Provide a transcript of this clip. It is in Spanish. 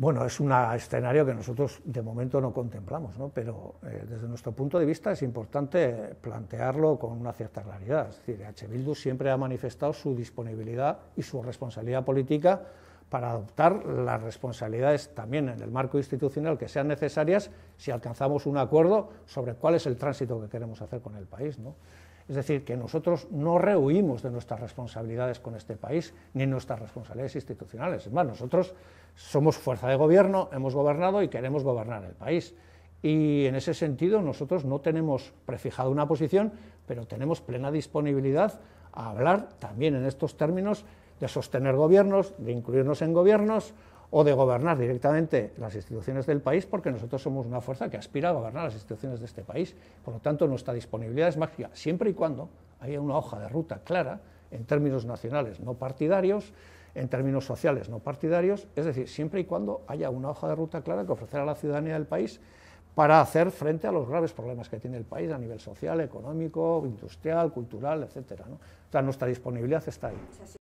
Bueno, es un escenario que nosotros de momento no contemplamos, ¿no? pero eh, desde nuestro punto de vista es importante plantearlo con una cierta claridad. Es decir, H. Bildu siempre ha manifestado su disponibilidad y su responsabilidad política para adoptar las responsabilidades también en el marco institucional que sean necesarias si alcanzamos un acuerdo sobre cuál es el tránsito que queremos hacer con el país. ¿no? Es decir, que nosotros no rehuimos de nuestras responsabilidades con este país ni nuestras responsabilidades institucionales. Es más, nosotros somos fuerza de gobierno, hemos gobernado y queremos gobernar el país. Y en ese sentido nosotros no tenemos prefijada una posición, pero tenemos plena disponibilidad a hablar también en estos términos de sostener gobiernos, de incluirnos en gobiernos o de gobernar directamente las instituciones del país, porque nosotros somos una fuerza que aspira a gobernar las instituciones de este país. Por lo tanto, nuestra disponibilidad es mágica siempre y cuando haya una hoja de ruta clara en términos nacionales no partidarios, en términos sociales no partidarios, es decir, siempre y cuando haya una hoja de ruta clara que ofrecer a la ciudadanía del país para hacer frente a los graves problemas que tiene el país a nivel social, económico, industrial, cultural, etc. O sea, nuestra disponibilidad está ahí.